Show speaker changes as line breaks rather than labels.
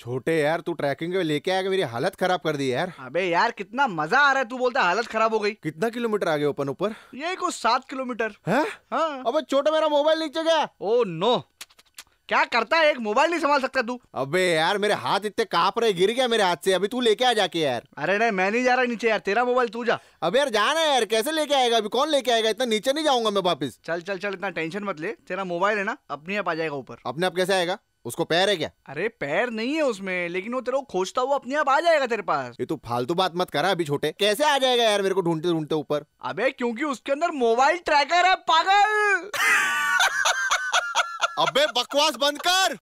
छोटे यार तू ट्रैकिंग लेके आया मेरी हालत खराब कर दी यार अबे यार कितना मजा आ रहा है तू बोलता हालत खराब हो गई कितना किलोमीटर आ गए ओपन ऊपर यही कुछ सात किलोमीटर हाँ। अबे छोटा मेरा मोबाइल नीचे गया ओ नो क्या करता है एक मोबाइल नहीं संभाल सकता तू अबे यार मेरे हाथ इतने कांप रहे गिर गया मेरे हाथ से अभी तू लेके आ जाके यार अरे नहीं मैं नहीं जा रहा नीचे यार तेरा मोबाइल तू जा अबे यार जाना है यार कैसे लेके आएगा अभी कौन लेके आएगा इतना नीचे नहीं जाऊंगा मैं वापस चल चल चल इतना टेंशन मत ले तेरा मोबाइल है ना अपने आप आ जाएगा ऊपर अपने आप कैसे आएगा उसको पैर है क्या अरे पैर नहीं है उसमें लेकिन वो तेरे को खोजता हुआ अपने आप आ जाएगा तेरे पास ये तू फालतू बात मत करा हाँ, अभी छोटे कैसे आ जाएगा यार मेरे को ढूंढते ढूंढते ऊपर अबे क्योंकि उसके अंदर मोबाइल ट्रैकर है पागल अबे बकवास बंद कर